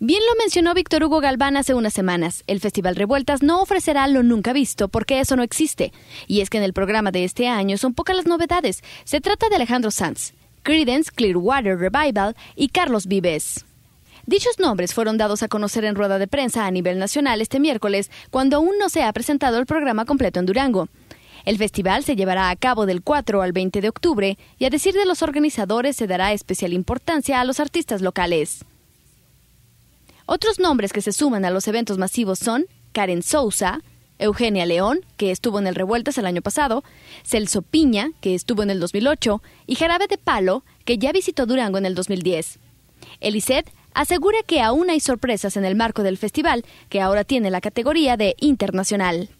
Bien lo mencionó Víctor Hugo Galván hace unas semanas, el Festival Revueltas no ofrecerá lo nunca visto porque eso no existe. Y es que en el programa de este año son pocas las novedades. Se trata de Alejandro Sanz, Credence Clearwater Revival y Carlos Vives. Dichos nombres fueron dados a conocer en rueda de prensa a nivel nacional este miércoles, cuando aún no se ha presentado el programa completo en Durango. El festival se llevará a cabo del 4 al 20 de octubre y a decir de los organizadores se dará especial importancia a los artistas locales. Otros nombres que se suman a los eventos masivos son Karen Sousa, Eugenia León, que estuvo en el Revueltas el año pasado, Celso Piña, que estuvo en el 2008, y Jarabe de Palo, que ya visitó Durango en el 2010. Elisette asegura que aún hay sorpresas en el marco del festival, que ahora tiene la categoría de internacional.